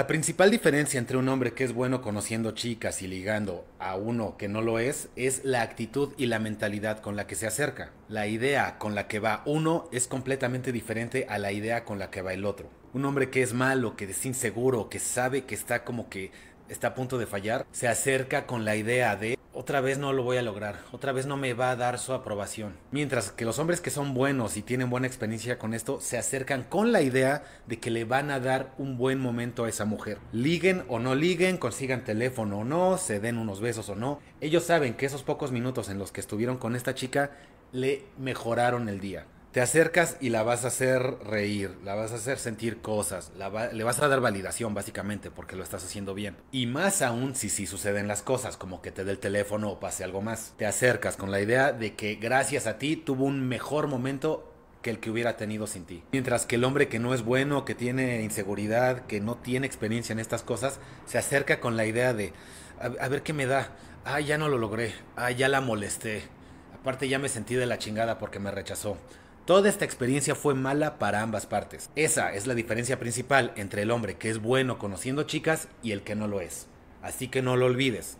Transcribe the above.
La principal diferencia entre un hombre que es bueno conociendo chicas y ligando a uno que no lo es es la actitud y la mentalidad con la que se acerca. La idea con la que va uno es completamente diferente a la idea con la que va el otro. Un hombre que es malo, que es inseguro, que sabe que está como que está a punto de fallar, se acerca con la idea de otra vez no lo voy a lograr, otra vez no me va a dar su aprobación. Mientras que los hombres que son buenos y tienen buena experiencia con esto se acercan con la idea de que le van a dar un buen momento a esa mujer. Liguen o no liguen, consigan teléfono o no, se den unos besos o no. Ellos saben que esos pocos minutos en los que estuvieron con esta chica le mejoraron el día te acercas y la vas a hacer reír, la vas a hacer sentir cosas, le vas a dar validación básicamente porque lo estás haciendo bien. Y más aún si sí suceden las cosas, como que te dé el teléfono o pase algo más. Te acercas con la idea de que gracias a ti tuvo un mejor momento que el que hubiera tenido sin ti. Mientras que el hombre que no es bueno, que tiene inseguridad, que no tiene experiencia en estas cosas, se acerca con la idea de, a, a ver qué me da, ah, ya no lo logré, ah, ya la molesté, aparte ya me sentí de la chingada porque me rechazó Toda esta experiencia fue mala para ambas partes. Esa es la diferencia principal entre el hombre que es bueno conociendo chicas y el que no lo es. Así que no lo olvides.